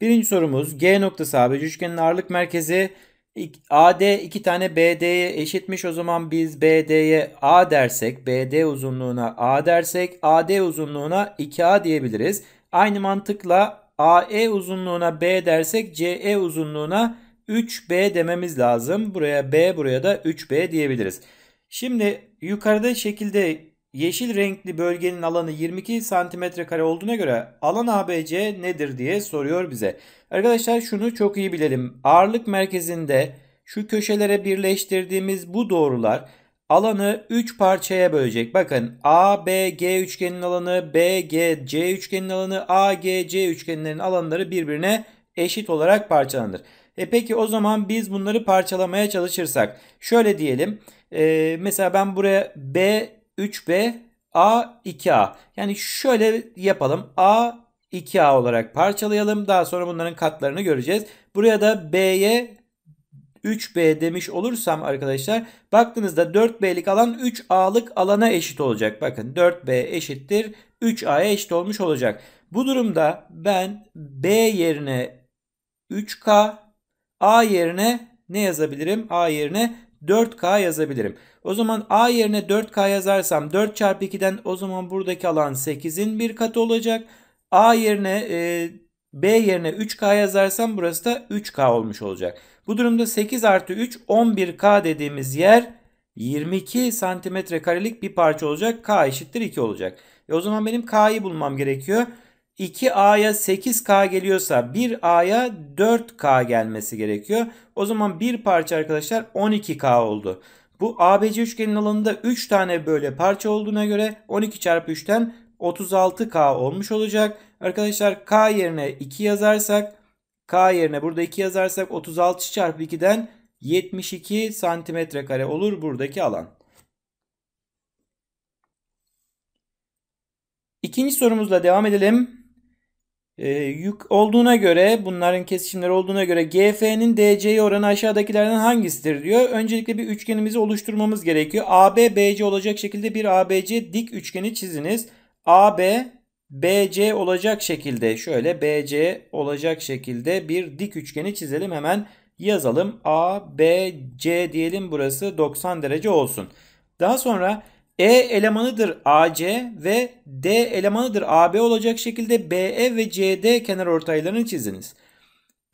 Birinci sorumuz G noktası ABC üçgenin ağırlık merkezi AD iki tane BD'ye eşitmiş. O zaman biz BD'ye A dersek, BD uzunluğuna A dersek, AD uzunluğuna 2A diyebiliriz. Aynı mantıkla AE uzunluğuna B dersek, CE uzunluğuna 3B dememiz lazım. Buraya B, buraya da 3B diyebiliriz. Şimdi yukarıda şekilde Yeşil renkli bölgenin alanı 22 santimetre kare olduğuna göre alan ABC nedir diye soruyor bize. Arkadaşlar şunu çok iyi bilelim. Ağırlık merkezinde şu köşelere birleştirdiğimiz bu doğrular alanı 3 parçaya bölecek. Bakın ABG üçgenin alanı, BGC üçgenin alanı, AGC üçgenlerin alanları birbirine eşit olarak parçalanır. E peki o zaman biz bunları parçalamaya çalışırsak şöyle diyelim. E, mesela ben buraya B 3B A 2A. Yani şöyle yapalım. A 2A olarak parçalayalım. Daha sonra bunların katlarını göreceğiz. Buraya da B'ye 3B demiş olursam arkadaşlar baktığınızda 4B'lik alan 3A'lık alana eşit olacak. Bakın 4B eşittir 3A'ya eşit olmuş olacak. Bu durumda ben B yerine 3K A yerine ne yazabilirim? A yerine 4K yazabilirim. O zaman A yerine 4K yazarsam 4 çarpı 2'den o zaman buradaki alan 8'in bir katı olacak. A yerine e, B yerine 3K yazarsam burası da 3K olmuş olacak. Bu durumda 8 artı 3 11K dediğimiz yer 22 santimetre karelik bir parça olacak. K eşittir 2 olacak. E o zaman benim K'yı bulmam gerekiyor. 2A'ya 8K geliyorsa 1A'ya 4K gelmesi gerekiyor. O zaman bir parça arkadaşlar 12K oldu. Bu ABC üçgenin alanında 3 tane böyle parça olduğuna göre 12 çarpı 3'ten 36K olmuş olacak. Arkadaşlar K yerine 2 yazarsak K yerine burada 2 yazarsak 36 çarpı 2'den 72 santimetre kare olur buradaki alan. İkinci sorumuzla devam edelim. E, yük olduğuna göre bunların kesişimleri olduğuna göre GF'nin DC'ye oranı aşağıdakilerden hangisidir diyor. Öncelikle bir üçgenimizi oluşturmamız gerekiyor. AB BC olacak şekilde bir ABC dik üçgeni çiziniz. AB BC olacak şekilde şöyle BC olacak şekilde bir dik üçgeni çizelim hemen yazalım. ABC diyelim burası 90 derece olsun. Daha sonra e elemanıdır AC ve D elemanıdır AB olacak şekilde BE ve CD kenar ortaylarını çiziniz.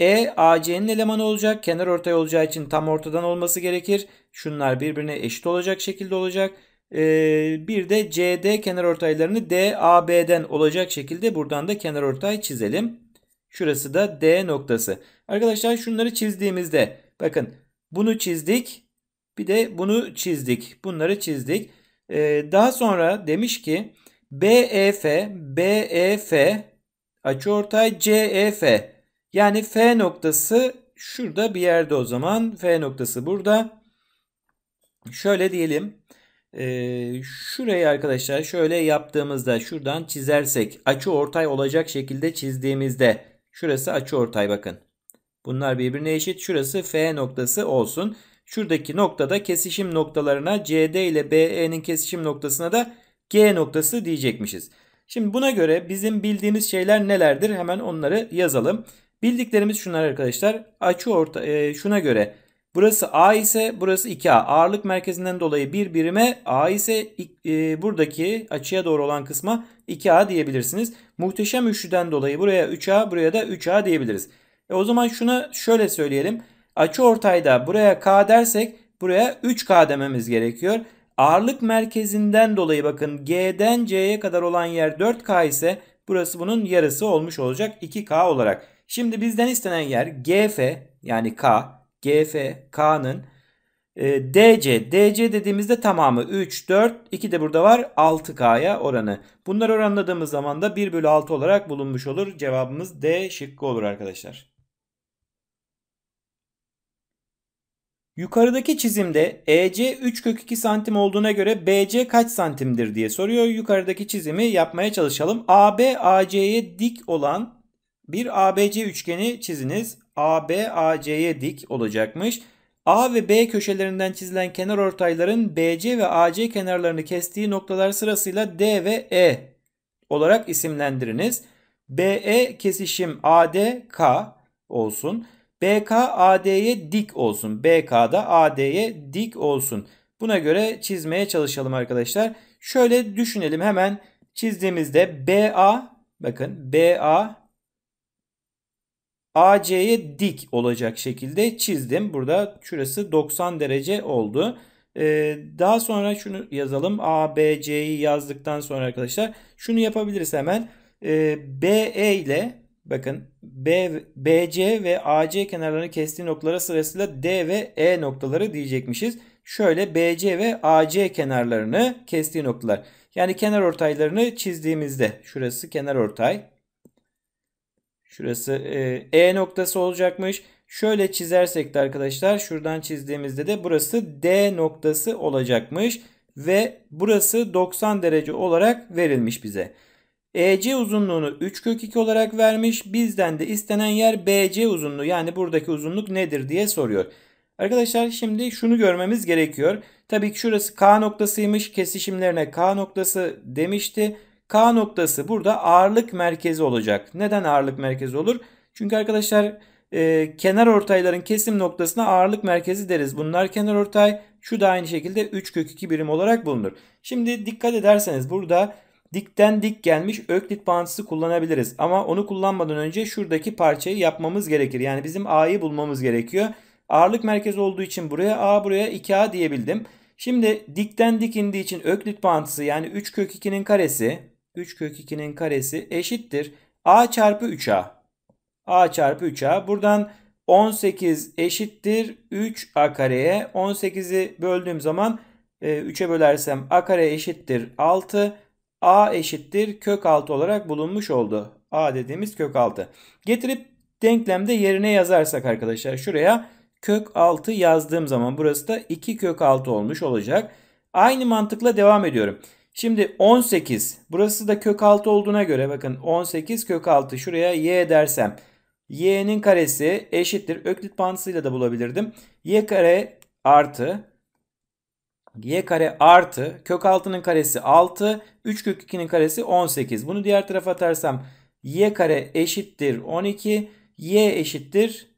E AC'nin elemanı olacak. Kenar ortay olacağı için tam ortadan olması gerekir. Şunlar birbirine eşit olacak şekilde olacak. Ee, bir de CD kenar ortaylarını DAB'den olacak şekilde buradan da kenar ortay çizelim. Şurası da D noktası. Arkadaşlar şunları çizdiğimizde bakın bunu çizdik. Bir de bunu çizdik. Bunları çizdik. Ee, daha sonra demiş ki BEF, BEF açıortay CEF yani F noktası şurada bir yerde o zaman. F noktası burada. Şöyle diyelim. E, şurayı arkadaşlar şöyle yaptığımızda şuradan çizersek açı ortay olacak şekilde çizdiğimizde şurası açı ortay bakın. Bunlar birbirine eşit. Şurası F noktası olsun. Şuradaki noktada kesişim noktalarına CD ile BE'nin kesişim noktasına da G noktası diyecekmişiz. Şimdi buna göre bizim bildiğimiz şeyler nelerdir? Hemen onları yazalım. Bildiklerimiz şunlar arkadaşlar. Açı orta e, şuna göre burası A ise burası 2A. Ağırlık merkezinden dolayı bir birime A ise e, buradaki açıya doğru olan kısma 2A diyebilirsiniz. Muhteşem üçlüden dolayı buraya 3A buraya da 3A diyebiliriz. E o zaman şuna şöyle söyleyelim. Açı ortayda buraya K dersek buraya 3K dememiz gerekiyor. Ağırlık merkezinden dolayı bakın G'den C'ye kadar olan yer 4K ise burası bunun yarısı olmuş olacak 2K olarak. Şimdi bizden istenen yer GF yani K, GF, K'nın e, DC, DC dediğimizde tamamı 3, 4, 2 de burada var 6K'ya oranı. Bunları oranladığımız zaman da 1 bölü 6 olarak bulunmuş olur. Cevabımız D şıkkı olur arkadaşlar. Yukarıdaki çizimde EC 3 kök 2 santim olduğuna göre BC kaç santimdir diye soruyor. Yukarıdaki çizimi yapmaya çalışalım. AB AC'ye dik olan bir ABC üçgeni çiziniz. AB AC'ye dik olacakmış. A ve B köşelerinden çizilen kenar ortayların BC ve AC kenarlarını kestiği noktalar sırasıyla D ve E olarak isimlendiriniz. BE kesişim AD K olsun. BK AD'ye dik olsun. BK da AD'ye dik olsun. Buna göre çizmeye çalışalım arkadaşlar. Şöyle düşünelim hemen çizdiğimizde BA bakın BA AC'ye dik olacak şekilde çizdim. Burada şurası 90 derece oldu. Ee, daha sonra şunu yazalım. ABC'yi yazdıktan sonra arkadaşlar şunu yapabiliriz hemen. Ee, BE ile Bakın B, BC ve AC kenarlarını kestiği noktalara sırasıyla D ve E noktaları diyecekmişiz. Şöyle BC ve AC kenarlarını kestiği noktalar. Yani kenar ortaylarını çizdiğimizde şurası kenar ortay. Şurası e, e noktası olacakmış. Şöyle çizersek de arkadaşlar şuradan çizdiğimizde de burası D noktası olacakmış. Ve burası 90 derece olarak verilmiş bize. EC uzunluğunu 3 kök 2 olarak vermiş. Bizden de istenen yer BC uzunluğu yani buradaki uzunluk nedir diye soruyor. Arkadaşlar şimdi şunu görmemiz gerekiyor. Tabii ki şurası K noktasıymış. Kesişimlerine K noktası demişti. K noktası burada ağırlık merkezi olacak. Neden ağırlık merkezi olur? Çünkü arkadaşlar e, kenar ortayların kesim noktasına ağırlık merkezi deriz. Bunlar kenar ortay. Şu da aynı şekilde 3 kök 2 birim olarak bulunur. Şimdi dikkat ederseniz burada Dikten dik gelmiş öklit bağıntısı kullanabiliriz. Ama onu kullanmadan önce şuradaki parçayı yapmamız gerekir. Yani bizim A'yı bulmamız gerekiyor. Ağırlık merkezi olduğu için buraya A buraya 2A diyebildim. Şimdi dikten dik indiği için öklit bağıntısı yani 3 kök 2'nin karesi 3 kök 2'nin karesi eşittir. A çarpı 3A. A çarpı 3A. Buradan 18 eşittir 3A kareye. 18'i böldüğüm zaman 3'e bölersem A kare eşittir 6 a eşittir kök 6 olarak bulunmuş oldu. a dediğimiz kök 6. Getirip denklemde yerine yazarsak arkadaşlar şuraya kök 6 yazdığım zaman burası da 2 kök 6 olmuş olacak. Aynı mantıkla devam ediyorum. Şimdi 18 burası da kök 6 olduğuna göre bakın 18 kök 6 şuraya y dersem y'nin karesi eşittir öklit bağıntısıyla da bulabilirdim. y kare artı y kare artı kök 6'nın karesi 6 3 kök 2'nin karesi 18. Bunu diğer tarafa atarsam y kare eşittir 12 y eşittir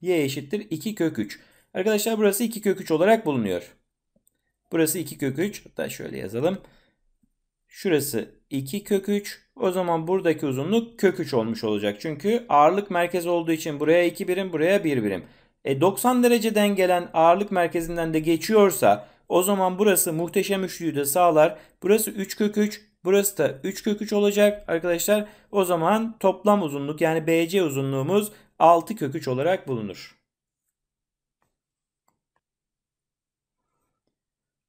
y eşittir 2 kök 3. Arkadaşlar burası 2 kök 3 olarak bulunuyor. Burası 2 kök 3. Hatta şöyle yazalım. Şurası 2 kök 3. O zaman buradaki uzunluk kök 3 olmuş olacak. Çünkü ağırlık merkezi olduğu için buraya 2 birim buraya 1 birim. E 90 dereceden gelen ağırlık merkezinden de geçiyorsa o zaman burası muhteşem üçlüyü de sağlar. Burası 3 kök 3. Burası da 3 kök 3 olacak arkadaşlar. O zaman toplam uzunluk yani BC uzunluğumuz 6 kök 3 olarak bulunur.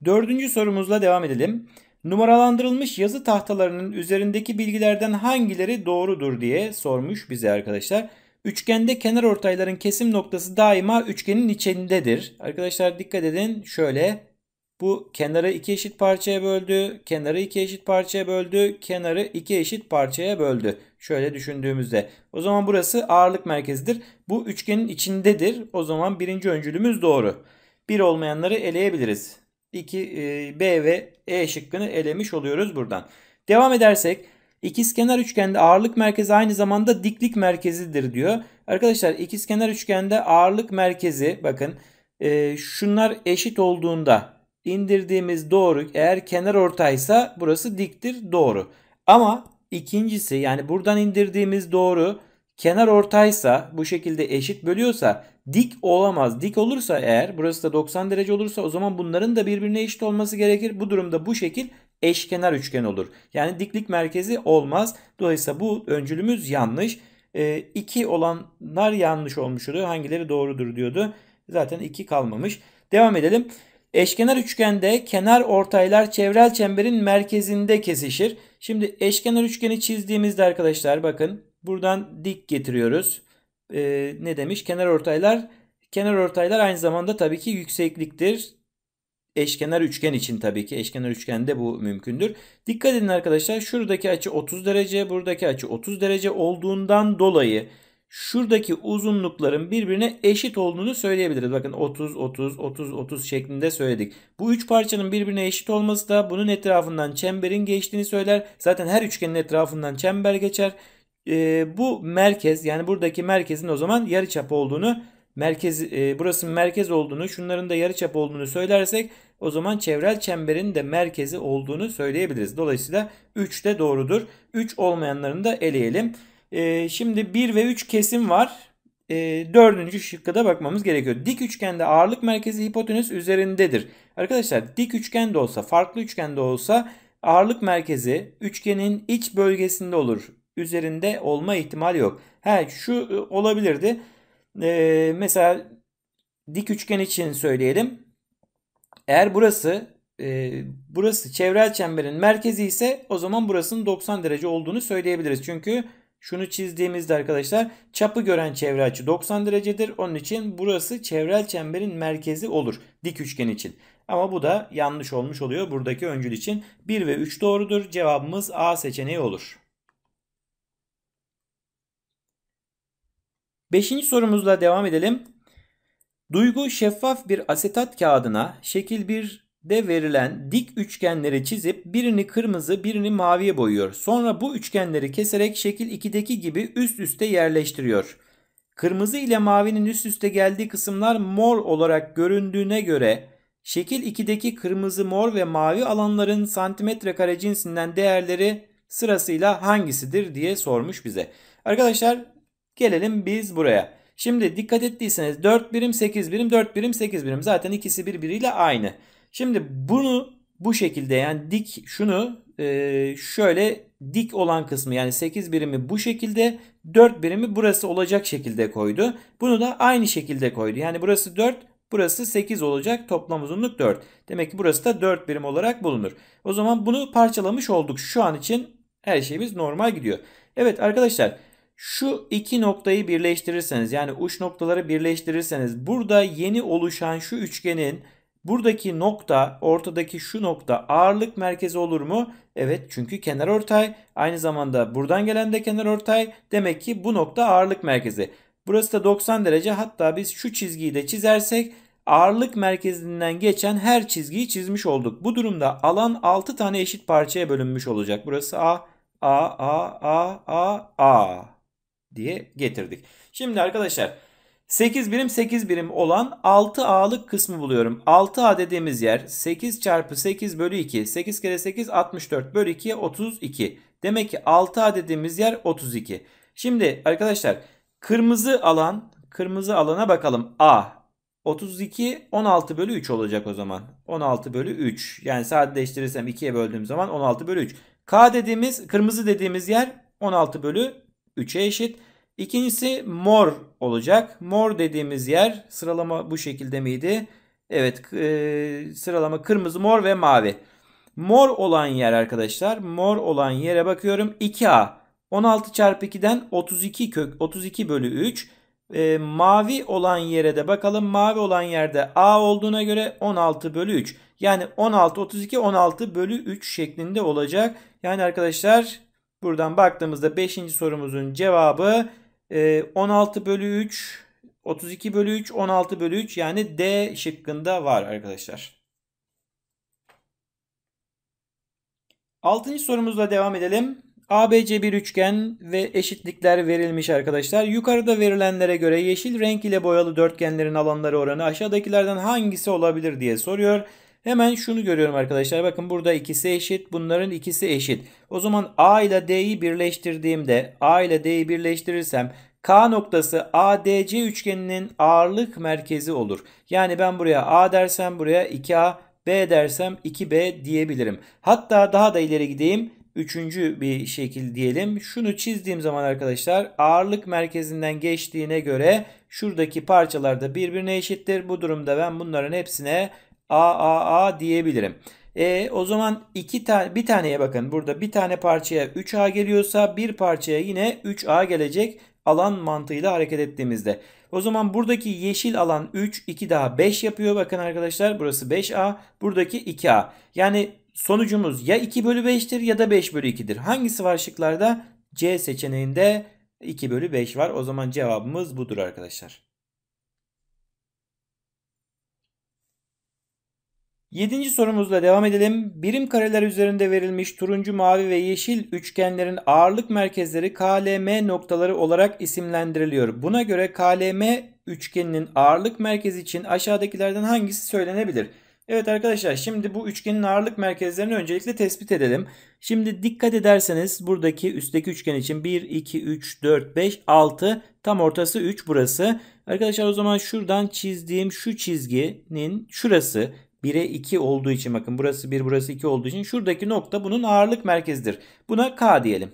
Dördüncü sorumuzla devam edelim. Numaralandırılmış yazı tahtalarının üzerindeki bilgilerden hangileri doğrudur diye sormuş bize arkadaşlar. Üçgende kenar ortayların kesim noktası daima üçgenin içindedir. Arkadaşlar dikkat edin şöyle bu kenarı iki eşit parçaya böldü, kenarı iki eşit parçaya böldü, kenarı iki eşit parçaya böldü. Şöyle düşündüğümüzde. O zaman burası ağırlık merkezidir. Bu üçgenin içindedir. O zaman birinci öncülümüz doğru. Bir olmayanları eleyebiliriz. 2 e, B ve E şıkkını elemiş oluyoruz buradan. Devam edersek ikizkenar üçgende ağırlık merkezi aynı zamanda diklik merkezidir diyor. Arkadaşlar ikizkenar üçgende ağırlık merkezi bakın e, şunlar eşit olduğunda indirdiğimiz doğru eğer kenar ortaysa burası diktir doğru. Ama ikincisi yani buradan indirdiğimiz doğru kenar ortaysa bu şekilde eşit bölüyorsa dik olamaz. Dik olursa eğer burası da 90 derece olursa o zaman bunların da birbirine eşit olması gerekir. Bu durumda bu şekil eşkenar üçgen olur. Yani diklik merkezi olmaz. Dolayısıyla bu öncülümüz yanlış. 2 e, ee, olanlar yanlış olmuş oluyor. Hangileri doğrudur diyordu. Zaten 2 kalmamış. Devam edelim. Eşkenar üçgende kenar ortaylar çevrel çemberin merkezinde kesişir. Şimdi eşkenar üçgeni çizdiğimizde arkadaşlar bakın buradan dik getiriyoruz. Ee, ne demiş? Kenar ortaylar kenar ortaylar aynı zamanda tabii ki yüksekliktir. Eşkenar üçgen için tabii ki eşkenar üçgende bu mümkündür. Dikkat edin arkadaşlar şuradaki açı 30 derece buradaki açı 30 derece olduğundan dolayı şuradaki uzunlukların birbirine eşit olduğunu söyleyebiliriz. Bakın 30, 30, 30, 30 şeklinde söyledik. Bu üç parçanın birbirine eşit olması da bunun etrafından çemberin geçtiğini söyler. Zaten her üçgenin etrafından çember geçer. E, bu merkez yani buradaki merkezin o zaman yarıçap olduğunu merkez e, burasının merkez olduğunu, şunların da yarıçap olduğunu söylersek o zaman çevrel çemberin de merkezi olduğunu söyleyebiliriz. Dolayısıyla 3 de doğrudur. 3 olmayanlarını da eleyelim. Ee, şimdi 1 ve 3 kesim var. E, dördüncü şıkka da bakmamız gerekiyor. Dik üçgende ağırlık merkezi hipotenüs üzerindedir. Arkadaşlar dik üçgen de olsa farklı üçgen de olsa ağırlık merkezi üçgenin iç bölgesinde olur. Üzerinde olma ihtimali yok. He şu e, olabilirdi. E, mesela dik üçgen için söyleyelim. Eğer burası e, burası çevrel çemberin merkezi ise o zaman burasının 90 derece olduğunu söyleyebiliriz. Çünkü şunu çizdiğimizde arkadaşlar çapı gören çevre açı 90 derecedir. Onun için burası çevrel çemberin merkezi olur dik üçgen için. Ama bu da yanlış olmuş oluyor buradaki öncül için. 1 ve 3 doğrudur. Cevabımız A seçeneği olur. Beşinci sorumuzla devam edelim. Duygu şeffaf bir asetat kağıdına şekil 1 de verilen dik üçgenleri çizip birini kırmızı birini maviye boyuyor. Sonra bu üçgenleri keserek şekil 2'deki gibi üst üste yerleştiriyor. Kırmızı ile mavinin üst üste geldiği kısımlar mor olarak göründüğüne göre şekil 2'deki kırmızı mor ve mavi alanların santimetre kare cinsinden değerleri sırasıyla hangisidir diye sormuş bize. Arkadaşlar gelelim biz buraya. Şimdi dikkat ettiyseniz 4 birim 8 birim 4 birim 8 birim zaten ikisi birbiriyle aynı. Şimdi bunu bu şekilde yani dik şunu e, şöyle dik olan kısmı yani 8 birimi bu şekilde 4 birimi burası olacak şekilde koydu. Bunu da aynı şekilde koydu. Yani burası 4 burası 8 olacak toplam uzunluk 4. Demek ki burası da 4 birim olarak bulunur. O zaman bunu parçalamış olduk. Şu an için her şeyimiz normal gidiyor. Evet arkadaşlar şu iki noktayı birleştirirseniz yani uç noktaları birleştirirseniz burada yeni oluşan şu üçgenin Buradaki nokta ortadaki şu nokta ağırlık merkezi olur mu? Evet çünkü kenar ortay aynı zamanda buradan gelen de kenar ortay demek ki bu nokta ağırlık merkezi. Burası da 90 derece hatta biz şu çizgiyi de çizersek ağırlık merkezinden geçen her çizgiyi çizmiş olduk. Bu durumda alan 6 tane eşit parçaya bölünmüş olacak. Burası A, A, A, A, A, A diye getirdik. Şimdi arkadaşlar 8 birim 8 birim olan 6 A'lık kısmı buluyorum. 6 A dediğimiz yer 8 çarpı 8 bölü 2. 8 kere 8 64 bölü 2 32. Demek ki 6 A dediğimiz yer 32. Şimdi arkadaşlar kırmızı alan kırmızı alana bakalım. A 32 16 bölü 3 olacak o zaman. 16 bölü 3. Yani sadeleştirirsem 2'ye böldüğüm zaman 16 bölü 3. K dediğimiz kırmızı dediğimiz yer 16 bölü 3'e eşit. İkincisi mor olacak. Mor dediğimiz yer sıralama bu şekilde miydi? Evet e, sıralama kırmızı, mor ve mavi. Mor olan yer arkadaşlar mor olan yere bakıyorum 2A. 16 çarpı 2'den 32 kök 32 bölü 3. E, mavi olan yere de bakalım. Mavi olan yerde A olduğuna göre 16 bölü 3. Yani 16, 32, 16 bölü 3 şeklinde olacak. Yani arkadaşlar buradan baktığımızda 5. sorumuzun cevabı 16 ee, bölü 3, 32 bölü 3, 16 bölü 3 yani D şıkkında var arkadaşlar. Altıncı sorumuzla devam edelim. ABC bir üçgen ve eşitlikler verilmiş arkadaşlar. Yukarıda verilenlere göre yeşil renk ile boyalı dörtgenlerin alanları oranı aşağıdakilerden hangisi olabilir diye soruyor. Hemen şunu görüyorum arkadaşlar. Bakın burada ikisi eşit. Bunların ikisi eşit. O zaman A ile D'yi birleştirdiğimde A ile D'yi birleştirirsem K noktası ADC üçgeninin ağırlık merkezi olur. Yani ben buraya A dersem buraya 2A, B dersem 2B diyebilirim. Hatta daha da ileri gideyim. Üçüncü bir şekil diyelim. Şunu çizdiğim zaman arkadaşlar ağırlık merkezinden geçtiğine göre şuradaki parçalar da birbirine eşittir. Bu durumda ben bunların hepsine A A A diyebilirim. E, o zaman iki tane bir taneye bakın. Burada bir tane parçaya 3A geliyorsa bir parçaya yine 3A gelecek alan mantığıyla hareket ettiğimizde. O zaman buradaki yeşil alan 3, 2 daha 5 yapıyor. Bakın arkadaşlar burası 5A, buradaki 2A. Yani sonucumuz ya 2 bölü 5'tir ya da 5 bölü 2'dir. Hangisi var şıklarda? C seçeneğinde 2 bölü 5 var. O zaman cevabımız budur arkadaşlar. Yedinci sorumuzla devam edelim. Birim kareler üzerinde verilmiş turuncu, mavi ve yeşil üçgenlerin ağırlık merkezleri KLM noktaları olarak isimlendiriliyor. Buna göre KLM üçgeninin ağırlık merkezi için aşağıdakilerden hangisi söylenebilir? Evet arkadaşlar şimdi bu üçgenin ağırlık merkezlerini öncelikle tespit edelim. Şimdi dikkat ederseniz buradaki üstteki üçgen için 1, 2, 3, 4, 5, 6 tam ortası 3 burası. Arkadaşlar o zaman şuradan çizdiğim şu çizginin şurası 1'e 2 olduğu için bakın burası 1 burası 2 olduğu için şuradaki nokta bunun ağırlık merkezidir. Buna K diyelim.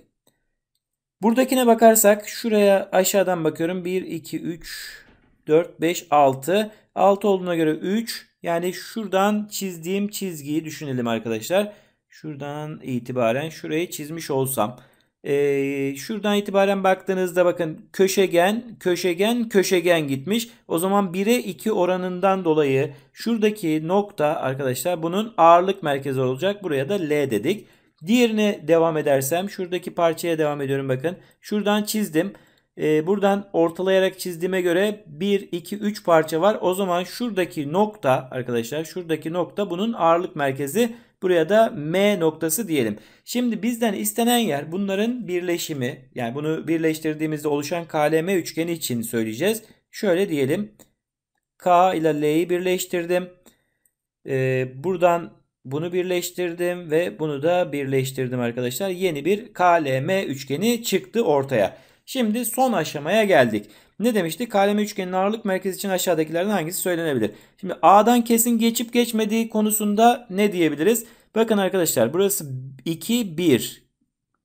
Buradakine bakarsak şuraya aşağıdan bakıyorum. 1, 2, 3, 4, 5, 6. 6 olduğuna göre 3. Yani şuradan çizdiğim çizgiyi düşünelim arkadaşlar. Şuradan itibaren şurayı çizmiş olsam. E, şuradan itibaren baktığınızda bakın köşegen, köşegen, köşegen gitmiş. O zaman 1'e 2 oranından dolayı şuradaki nokta arkadaşlar bunun ağırlık merkezi olacak. Buraya da L dedik. Diğerine devam edersem şuradaki parçaya devam ediyorum bakın. Şuradan çizdim. E, buradan ortalayarak çizdiğime göre 1, 2, 3 parça var. O zaman şuradaki nokta arkadaşlar şuradaki nokta bunun ağırlık merkezi Buraya da M noktası diyelim. Şimdi bizden istenen yer bunların birleşimi. Yani bunu birleştirdiğimizde oluşan KLM üçgeni için söyleyeceğiz. Şöyle diyelim. K ile L'yi birleştirdim. Ee, buradan bunu birleştirdim ve bunu da birleştirdim arkadaşlar. Yeni bir KLM üçgeni çıktı ortaya. Şimdi son aşamaya geldik. Ne demiştik? KLM üçgenin ağırlık merkezi için aşağıdakilerden hangisi söylenebilir? Şimdi A'dan kesin geçip geçmediği konusunda ne diyebiliriz? Bakın arkadaşlar burası 2, 1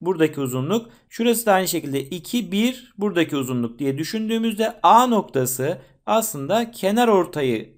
buradaki uzunluk. Şurası da aynı şekilde 2, 1 buradaki uzunluk diye düşündüğümüzde A noktası aslında kenar ortayı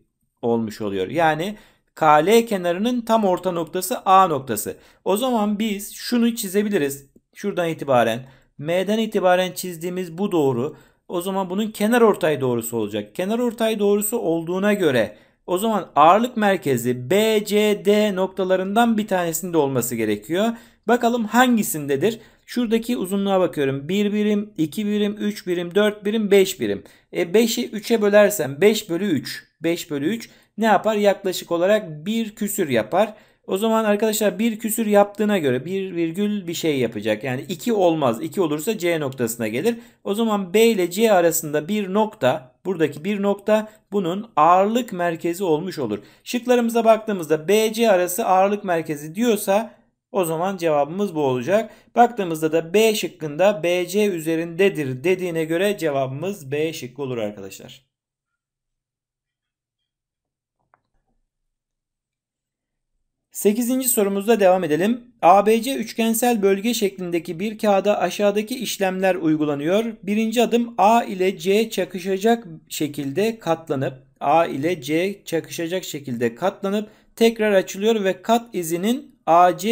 olmuş oluyor. Yani KL kenarının tam orta noktası A noktası. O zaman biz şunu çizebiliriz. Şuradan itibaren M'den itibaren çizdiğimiz bu doğru o zaman bunun kenar ortay doğrusu olacak. Kenar ortay doğrusu olduğuna göre o zaman ağırlık merkezi BCD noktalarından bir tanesinde olması gerekiyor. Bakalım hangisindedir? Şuradaki uzunluğa bakıyorum. 1 birim, 2 birim, 3 birim, 4 birim, 5 birim. E 5'i 3'e bölersem 5 bölü 3. 5 bölü 3 ne yapar? Yaklaşık olarak 1 küsür yapar. O zaman arkadaşlar bir küsür yaptığına göre bir virgül bir şey yapacak. Yani 2 olmaz. 2 olursa C noktasına gelir. O zaman B ile C arasında bir nokta buradaki bir nokta bunun ağırlık merkezi olmuş olur. Şıklarımıza baktığımızda BC arası ağırlık merkezi diyorsa o zaman cevabımız bu olacak. Baktığımızda da B şıkkında BC üzerindedir dediğine göre cevabımız B şıkkı olur arkadaşlar. 8. sorumuzda devam edelim. ABC üçgensel bölge şeklindeki bir kağıda aşağıdaki işlemler uygulanıyor. Birinci adım A ile C çakışacak şekilde katlanıp A ile C çakışacak şekilde katlanıp tekrar açılıyor ve kat izinin AC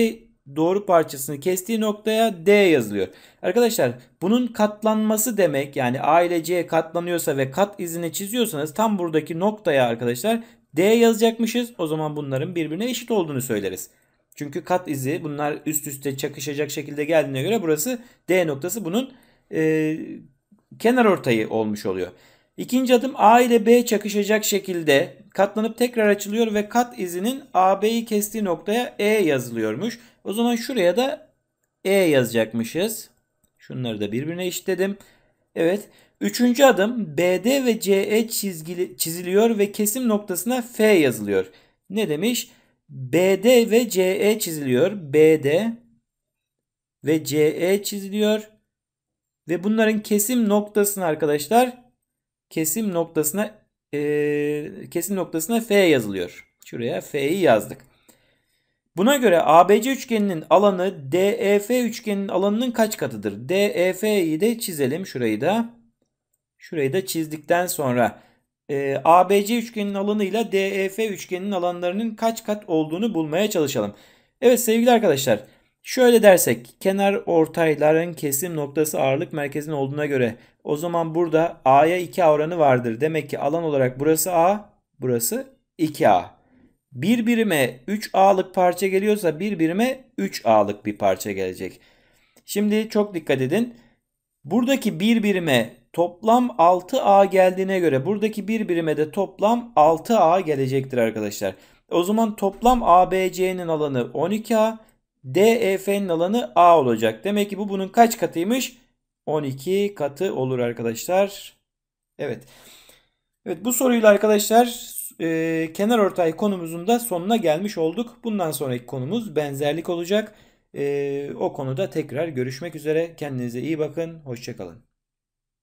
doğru parçasını kestiği noktaya D yazılıyor. Arkadaşlar bunun katlanması demek yani A ile C katlanıyorsa ve kat izini çiziyorsanız tam buradaki noktaya arkadaşlar D yazacakmışız. O zaman bunların birbirine eşit olduğunu söyleriz. Çünkü kat izi bunlar üst üste çakışacak şekilde geldiğine göre burası D noktası bunun e, kenar ortayı olmuş oluyor. İkinci adım A ile B çakışacak şekilde katlanıp tekrar açılıyor ve kat izinin AB'yi kestiği noktaya E yazılıyormuş. O zaman şuraya da E yazacakmışız. Şunları da birbirine eşitledim. Evet Üçüncü adım BD ve CE çizgili, çiziliyor ve kesim noktasına F yazılıyor. Ne demiş? BD ve CE çiziliyor. BD ve CE çiziliyor. Ve bunların kesim noktasını arkadaşlar kesim noktasına e, kesim noktasına F yazılıyor. Şuraya F'yi yazdık. Buna göre ABC üçgeninin alanı DEF üçgeninin alanının kaç katıdır? DEF'yi de çizelim şurayı da. Şurayı da çizdikten sonra e, ABC üçgenin alanıyla DEF üçgenin alanlarının kaç kat olduğunu bulmaya çalışalım. Evet sevgili arkadaşlar şöyle dersek kenar ortayların kesim noktası ağırlık merkezinin olduğuna göre o zaman burada A'ya 2A oranı vardır. Demek ki alan olarak burası A burası 2A. Bir birime 3A'lık parça geliyorsa bir birime 3A'lık bir parça gelecek. Şimdi çok dikkat edin. Buradaki bir birime Toplam 6A geldiğine göre buradaki bir birime de toplam 6A gelecektir arkadaşlar. O zaman toplam ABC'nin alanı 12A, DEF'nin alanı A olacak. Demek ki bu bunun kaç katıymış? 12 katı olur arkadaşlar. Evet. Evet bu soruyla arkadaşlar e, kenar ortay konumuzun da sonuna gelmiş olduk. Bundan sonraki konumuz benzerlik olacak. E, o konuda tekrar görüşmek üzere. Kendinize iyi bakın. Hoşçakalın.